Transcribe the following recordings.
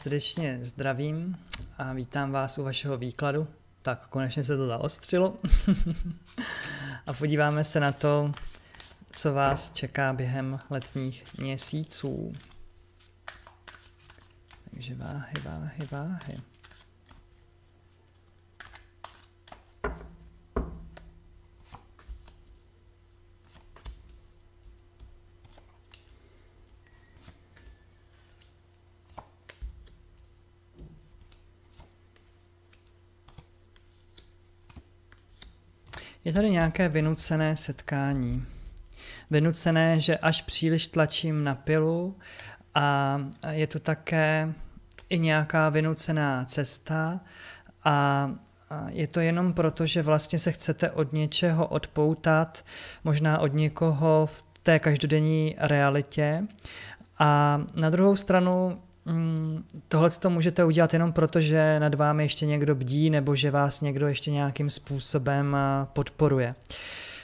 srdečně zdravím a vítám vás u vašeho výkladu. Tak, konečně se to zaostřilo. a podíváme se na to, co vás čeká během letních měsíců. Takže váhy, váhy, váhy. Je tady nějaké vynucené setkání. Vynucené, že až příliš tlačím na pilu a je tu také i nějaká vynucená cesta a je to jenom proto, že vlastně se chcete od něčeho odpoutat, možná od někoho v té každodenní realitě. A na druhou stranu Mm, Tohle to můžete udělat jenom proto, že nad vámi ještě někdo bdí nebo že vás někdo ještě nějakým způsobem podporuje.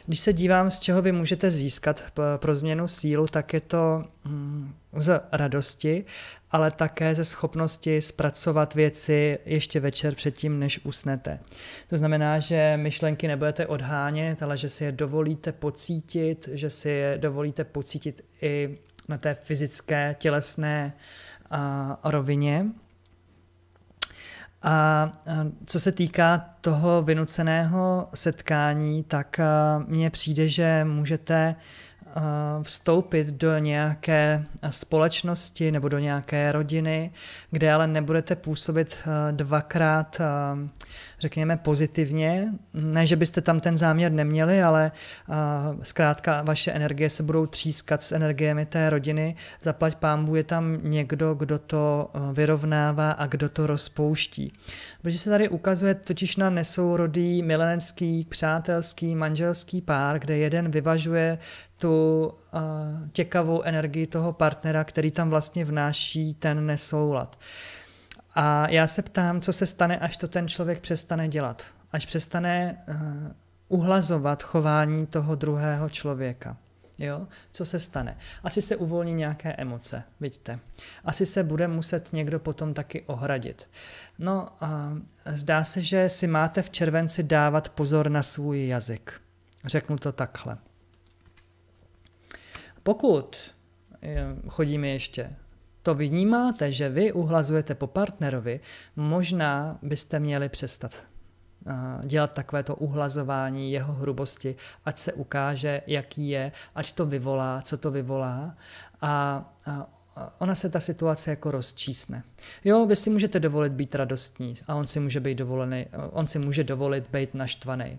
Když se dívám, z čeho vy můžete získat pro změnu sílu, tak je to mm, z radosti, ale také ze schopnosti zpracovat věci ještě večer předtím, než usnete. To znamená, že myšlenky nebudete odhánět, ale že si je dovolíte pocítit, že si je dovolíte pocítit i na té fyzické, tělesné uh, rovině. A co se týká toho vynuceného setkání, tak mně přijde, že můžete vstoupit do nějaké společnosti nebo do nějaké rodiny, kde ale nebudete působit dvakrát řekněme, pozitivně. Ne, že byste tam ten záměr neměli, ale a, zkrátka vaše energie se budou třískat s energiemi té rodiny. Zaplať pámbu je tam někdo, kdo to e, vyrovnává a kdo to rozpouští. Protože se tady ukazuje totiž na nesourodý milenecký, přátelský, manželský pár, kde jeden vyvažuje tu uh, těkavou energii toho partnera, který tam vlastně vnáší ten nesoulad. A já se ptám, co se stane, až to ten člověk přestane dělat. Až přestane eh, uhlazovat chování toho druhého člověka. Jo? Co se stane? Asi se uvolní nějaké emoce, vidíte. Asi se bude muset někdo potom taky ohradit. No, a zdá se, že si máte v červenci dávat pozor na svůj jazyk. Řeknu to takhle. Pokud eh, chodíme ještě to vnímáte, že vy uhlazujete po partnerovi, možná byste měli přestat eh, dělat takovéto uhlazování jeho hrubosti, ať se ukáže, jaký je, ať to vyvolá, co to vyvolá. A, ona se ta situace jako rozčísne. Jo, vy si můžete dovolit být radostní a on si může, být dovolený, on si může dovolit být naštvaný.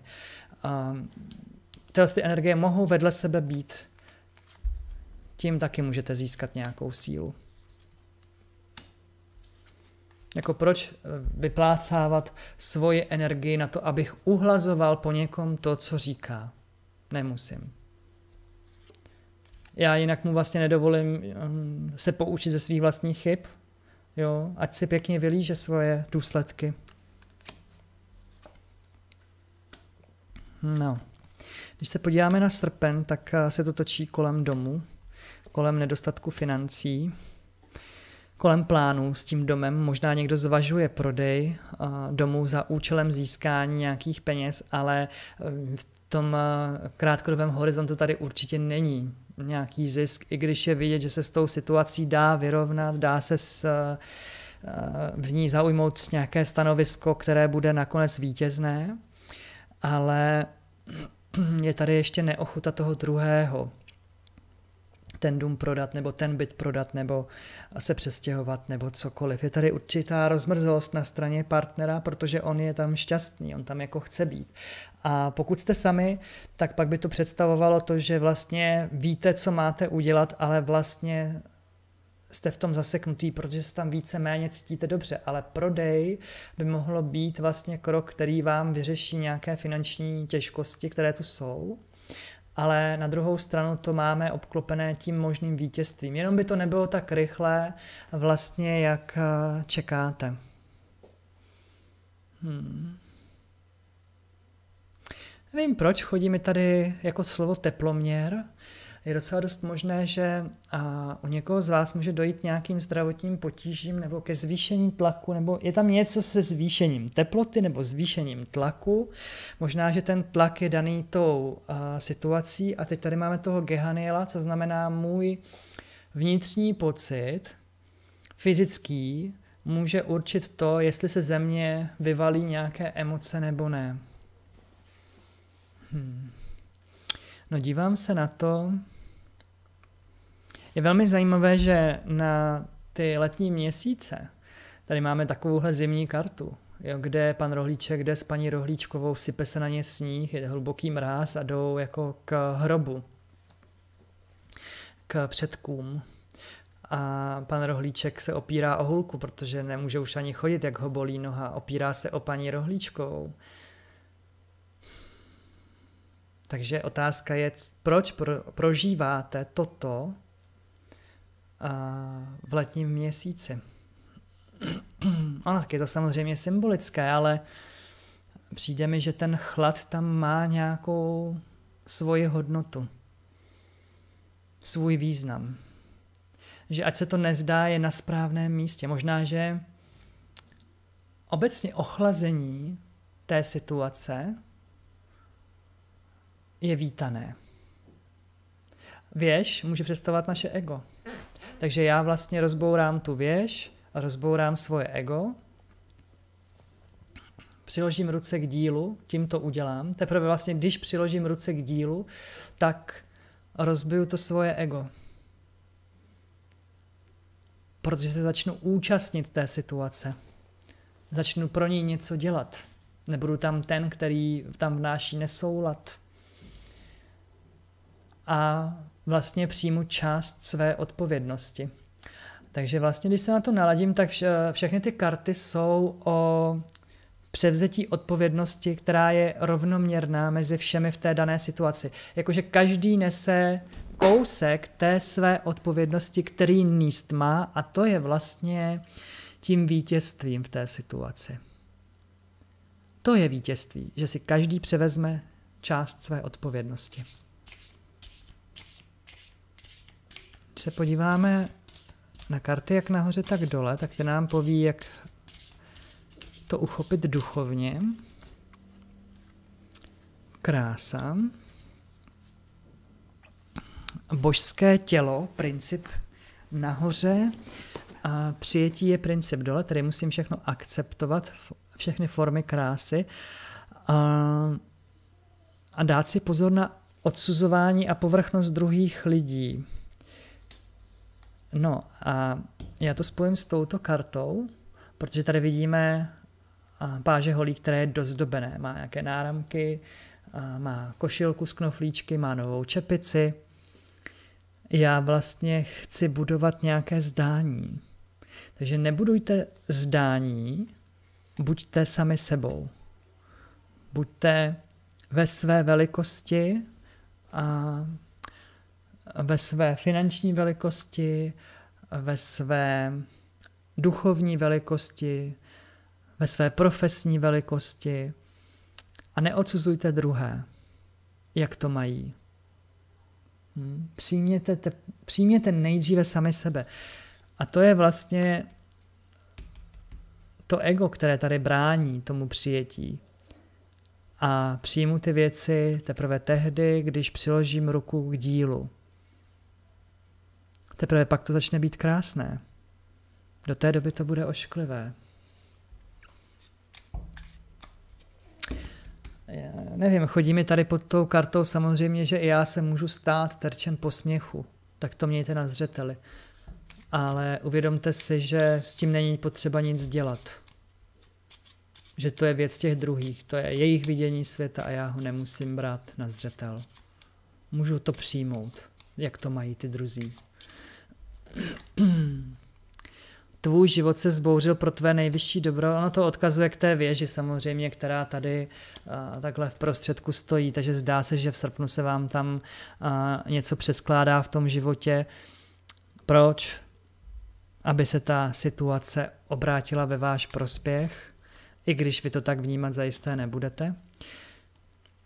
tyhle ty energie mohou vedle sebe být. Tím taky můžete získat nějakou sílu. Jako proč eh, vyplácávat svoji energii na to, abych uhlazoval po někom to, co říká? Nemusím. Já jinak mu vlastně nedovolím hm, se poučit ze svých vlastních chyb. Jo, ať si pěkně vylíže svoje důsledky. No. Když se podíváme na srpen, tak eh, se to točí kolem domu, kolem nedostatku financí kolem plánů s tím domem. Možná někdo zvažuje prodej eh, domu za účelem získání nějakých peněz, ale eh, v tom eh, krátkodobém horizontu tady určitě není nějaký zisk, i když je vidět, že se s tou situací dá vyrovnat, dá se s, v ní zaujmout nějaké stanovisko, které bude nakonec vítězné, ale je tady ještě neochuta toho druhého, ten dům prodat, nebo ten byt prodat, nebo se přestěhovat, nebo cokoliv. Je tady určitá rozmrzlost na straně partnera, protože on je tam šťastný, on tam jako chce být. A pokud jste sami, tak pak by to představovalo to, že vlastně víte, co máte udělat, ale vlastně jste v tom zaseknutý, protože se tam více méně cítíte dobře, ale prodej by mohlo být vlastně krok, který vám vyřeší nějaké finanční těžkosti, které tu jsou ale na druhou stranu to máme obklopené tím možným vítězstvím. Jenom by to nebylo tak rychlé, vlastně jak eh, čekáte. Hmm. Nevím, proč chodí mi tady jako slovo teploměr, je docela dost možné, že a, u někoho z vás může dojít nějakým zdravotním potížím nebo ke zvýšení tlaku, nebo je tam něco se zvýšením teploty nebo zvýšením tlaku. Možná, že ten tlak je daný tou a, situací a teď tady máme toho gehaniela, co znamená můj vnitřní pocit, fyzický, může určit to, jestli se ze mě vyvalí nějaké emoce nebo ne. Hmm. No dívám se na to, je velmi zajímavé, že na ty letní měsíce tady máme takovouhle zimní kartu, jo, kde pan Rohlíček jde s paní Rohlíčkovou, sype se na ně sníh, je hluboký mráz a jdou jako k hrobu, k předkům. A pan Rohlíček se opírá o hulku, protože nemůže už ani chodit, jak ho bolí noha. Opírá se o paní Rohlíčkovou. Takže otázka je, proč prožíváte toto v letním měsíci. Ono tak je to samozřejmě symbolické, ale přijde mi, že ten chlad tam má nějakou svoji hodnotu, svůj význam. Že ať se to nezdá, je na správném místě. Možná, že obecně ochlazení té situace je vítané. Věž může představovat naše ego. Takže já vlastně rozbourám tu věž, rozbourám svoje ego, přiložím ruce k dílu, tím to udělám. Teprve vlastně, když přiložím ruce k dílu, tak rozbiju to svoje ego. Protože se začnu účastnit té situace. Začnu pro ní něco dělat. Nebudu tam ten, který tam vnáší nesoulad. A vlastně přijmu část své odpovědnosti. Takže vlastně, když se na to naladím, tak všechny ty karty jsou o převzetí odpovědnosti, která je rovnoměrná mezi všemi v té dané situaci. Jakože každý nese kousek té své odpovědnosti, který níst má a to je vlastně tím vítězstvím v té situaci. To je vítězství, že si každý převezme část své odpovědnosti. se podíváme na karty jak nahoře, tak dole, tak ty nám poví, jak to uchopit duchovně. Krása. Božské tělo, princip nahoře. A přijetí je princip dole, tedy musím všechno akceptovat, všechny formy krásy. A, a dát si pozor na odsuzování a povrchnost druhých lidí. No a já to spojím s touto kartou, protože tady vidíme páže holí, které je dozdobené. Má nějaké náramky, má košilku z knoflíčky, má novou čepici. Já vlastně chci budovat nějaké zdání. Takže nebudujte zdání, buďte sami sebou. Buďte ve své velikosti a ve své finanční velikosti, ve své duchovní velikosti, ve své profesní velikosti a neodsuzujte druhé, jak to mají. Hmm. Přijměte, te, přijměte nejdříve sami sebe. A to je vlastně to ego, které tady brání tomu přijetí. A přijmu ty věci teprve tehdy, když přiložím ruku k dílu teprve pak to začne být krásné. Do té doby to bude ošklivé. Já nevím, chodí mi tady pod tou kartou samozřejmě, že i já se můžu stát terčem posměchu. Tak to mějte na zřeteli. Ale uvědomte si, že s tím není potřeba nic dělat. Že to je věc těch druhých, to je jejich vidění světa a já ho nemusím brát na zřetel. Můžu to přijmout, jak to mají ty druzí. tvůj život se zbouřil pro tvé nejvyšší dobro. Ono to odkazuje k té věži samozřejmě, která tady uh, takhle v prostředku stojí, takže zdá se, že v srpnu se vám tam uh, něco přeskládá v tom životě. Proč? Aby se ta situace obrátila ve váš prospěch, i když vy to tak vnímat zajisté nebudete.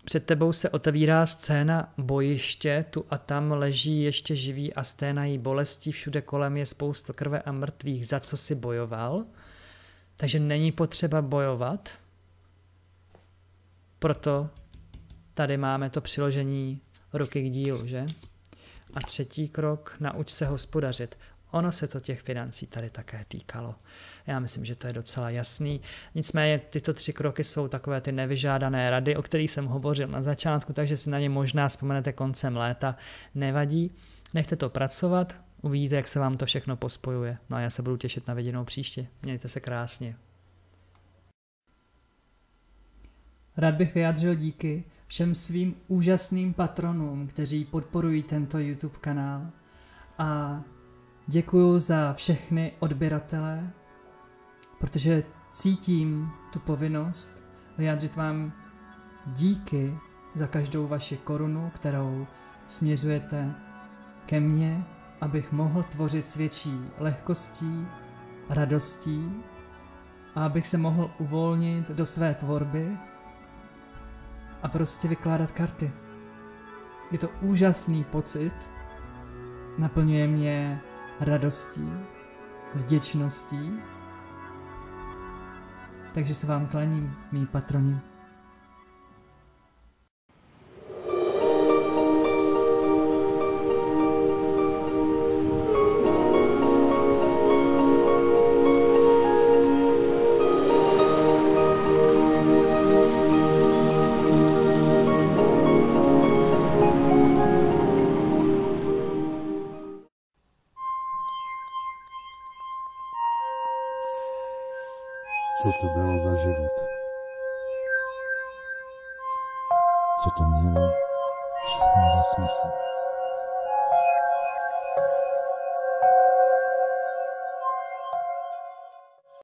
Před tebou se otevírá scéna bojiště, tu a tam leží ještě živý a sténají bolesti všude kolem je spousta krve a mrtvých, za co si bojoval. Takže není potřeba bojovat. Proto tady máme to přiložení ruky k dílu, že? A třetí krok, nauč se hospodařit. Ono se to těch financí tady také týkalo. Já myslím, že to je docela jasný. Nicméně tyto tři kroky jsou takové ty nevyžádané rady, o kterých jsem hovořil na začátku, takže si na ně možná vzpomenete koncem léta. Nevadí, nechte to pracovat, uvidíte, jak se vám to všechno pospojuje. No a já se budu těšit na viděnou příště. Mějte se krásně. Rád bych vyjádřil díky všem svým úžasným patronům, kteří podporují tento YouTube kanál. A Děkuju za všechny odběratele, protože cítím tu povinnost vyjádřit vám díky za každou vaši korunu, kterou směřujete ke mně, abych mohl tvořit s větší lehkostí, radostí a abych se mohl uvolnit do své tvorby a prostě vykládat karty. Je to úžasný pocit, naplňuje mě radostí, vděčností. Takže se vám klaním, mý patroni.